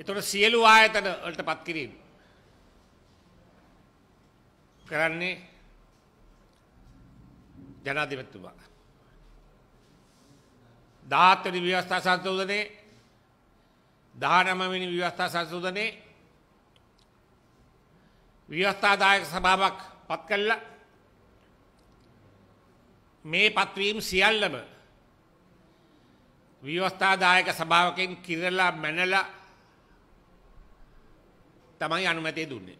එතොට සියලු ආයතන වලට පත්කිරීම. කරන්නේ ජනාධිපත්තුමා. දාත්තනි ව්‍යවස්ථා සංශෝධනය දහනමමිනි ව්‍යවස්ථා සංශෝධනය ව්‍යවස්ථාදායක සභාවක් පත් කල්ල මේ පත්වීම් සියල්ලම ව්‍යවස්ථාදායක සභාවකෙන් කිරලා මැනලා තමයි අනුමැතිය දුන්නේ.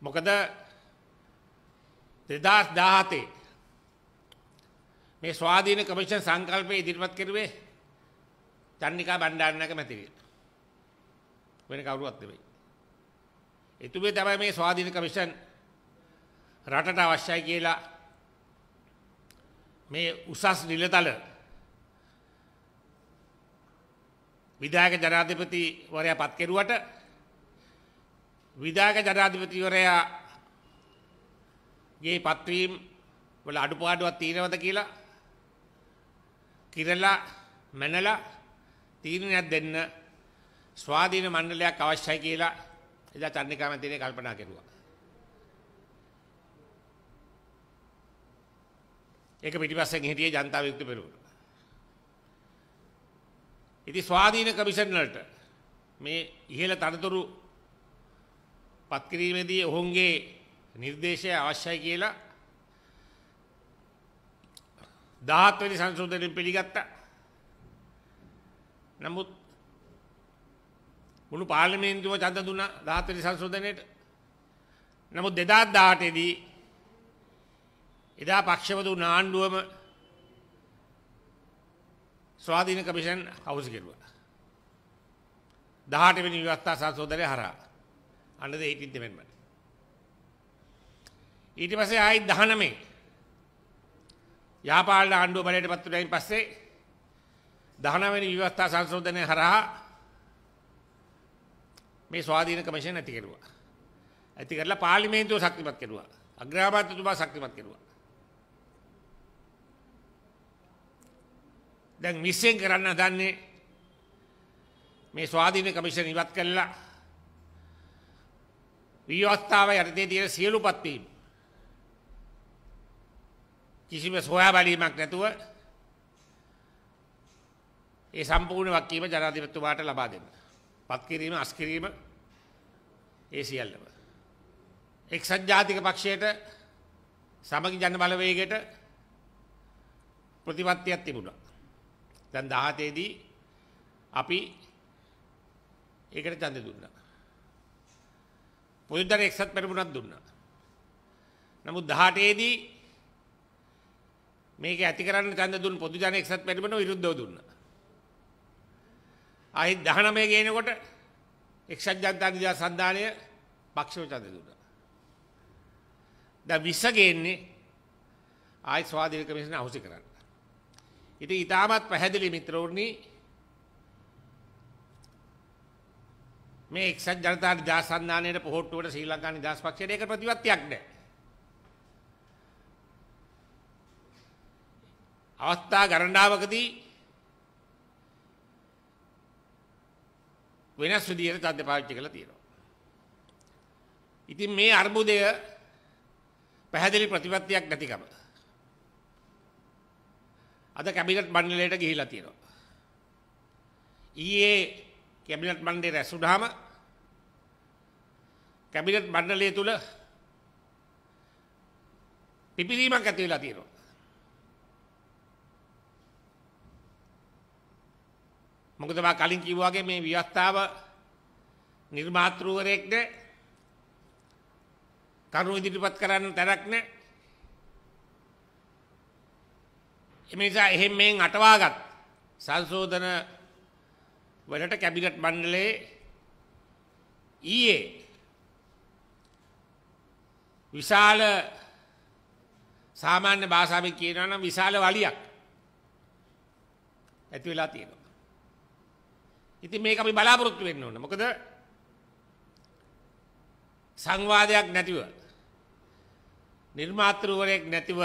මොකද දෙදස් දාහතේ මේ ස්වාධීන කමිෂන් සංකල්පය ඉදිරිපත් කරුවේ චන්නිකා බණ්ඩාරනායක මැතිවරයා. වෙන කවුරුවත් නෙවෙයි. එතුමේ තමයි මේ ස්වාධීන කමිෂන් රටට අවශ්‍යයි කියලා මේ උසස් නිලතල විධායක ජනාධිපතිවරයා පත් කෙරුවට විදාග ජනාධිපතිවරයා ගේ පත්වීම් වල අඩුපාඩුවක් තියෙනවද කියලා කිරලා මැනලා තීරණයක් දෙන්න ස්වාධීන මණ්ඩලයක් අවශ්‍යයි කියලා එදා චන්ද්‍රිකා මැතිණිය කල්පනා කෙරුවා. ඒක පිටිපස්සෙන් හිටියේ ජනතා විමුක්ති පෙරමුණ. ඉතින් ස්වාධීන කමිෂන් වලට මේ ඉහළ තනතුරු පත්කිරීමේදී ඔවුන්ගේ නිර්දේශය අවශ්‍යයි කියලා දහත්වනි සංශෝධනයෙන් පිළිගත්තා. නමුත් මුළු පාර්ලිමේන්තුවම ඡන්ද දුන්නා දහත්වනි සංශෝධනයේට. නමුත් 2018 දී එදා පක්ෂව දුන් ආණ්ඩුවම ස්වාධීන කමිෂන් හවුස් කෙරුවා. 18 වෙනි විවස්ථා සංශෝධනය හරහා under the 18th Amendment. ඊට පස්සේ ආයි 19 යාපාලන ආණ්ඩුව බලයට පත් වුණායින් පස්සේ 19 වෙනි විවස්ථා සංශෝධනය හරහා මේ ස්වාධීන කමිෂන් ඇති කෙරුවා. ඇති කරලා පාර්ලිමේන්තුව ශක්තිමත් කෙරුවා. අග්‍රාමාත්‍යතුමා ශක්තිමත් කෙරුවා. දැන් මිස්සෙන් කරන්න හදන්නේ මේ ස්වාධීන කමිෂන් ඉවත් කළා ව්‍යවස්ථාව යටතේ තියෙන සියලු පත්වීම් කිසිම සොයා බැලීමක් නැතුව ඒ සම්පූර්ණ වක්කීම ජනාධිපතිතුමාට ලබා දෙන්න. පත් කිරීම අස් කිරීම ඒ සියල්ලම. එක්සත් ජාතික පක්ෂයට සමගි ජන බලවේගයට ප්‍රතිපත්තියක් තිබුණා. දැන් 17 දී අපි ඒකට ඡන්දය දුන්නා. මුදුන්තර එක්සත් පෙරමුණක් දුන්නා. නමුත් 18ේදී මේක ඇති කරන්න ඡන්ද දුන්න පොදු ජන එක්සත් පෙරමුණ විරුද්ධව දුන්නා. ආයි 19 ගේනකොට එක්සත් ජනතා නිදා සන්ධානය පක්ෂව ඡන්ද දුන්නා. දැන් 20 ගේන්නේ ආයි ස්වාධීන කමිෂන් අහුසි කරන්න. ඉතින් ඊටමත් පැහැදිලි මිත්‍රවරුනි මේ එක්සත් ජනතා නිදහස් සන්ධානයේ පොහොට්ටුවට ශ්‍රී ලංකා නිදහස් පක්ෂයට ඒක ප්‍රතිවත්තියක් නැහැ. අවස්ථා ගණනාවකදී වෙනස් විදියට තත්ත්ව පාවිච්චි කරලා තියෙනවා. ඉතින් මේ අර්බුදය පැහැදිලි ප්‍රතිපත්තියක් නැතිකම. අද කැබිනට් මණ්ඩලයට ගිහිලා තියෙනවා. ඊයේ කැබිනට් මණ්ඩේ රැසුනහම කැබිනට් මණ්ඩලය තුළ පිපිරීමක් ඇති වෙලා තියෙනවා. මොකද මා කලින් කිව්වා වගේ මේ ව්‍යවස්ථාව නිර්මාතෘවරයෙක් නෑ. තරුණ ඉදිරිපත් කරන්න තැනක් නෑ. එමේ නිසා එහෙම මෙන් අටවාගත් සංශෝධන වලට කැබිනට් මණ්ඩලයේ ඊයේ විශාල සාමාන්‍ය භාෂාවෙන් කියනවා නම් විශාල වලියක් ඇති වෙලා තියෙනවා. ඉතින් මේක අපි බලාපොරොත්තු වෙන්න ඕන. මොකද සංවාදයක් නැතිව නිර්මාතෘවරයෙක් නැතිව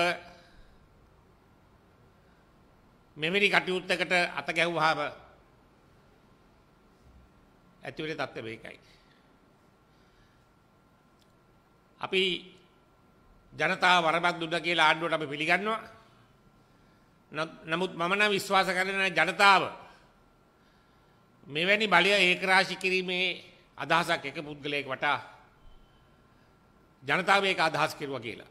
මෙවැනි කටයුත්තකට අත ගැහුවාම ඇතිවෙන தත්ත්වය මේකයි. අපි ජනතාව වරමක් දුන්නා කියලා ආණ්ඩුවට අපි පිළිගන්නවා. නමුත් මම නම් විශ්වාස කරන ජනතාව මෙවැනි බලය ඒකරාශී කිරීමේ අදහසක් එක පුද්ගලයෙක් වටා ජනතාව ඒක අදහස් කෙරුවා කියලා.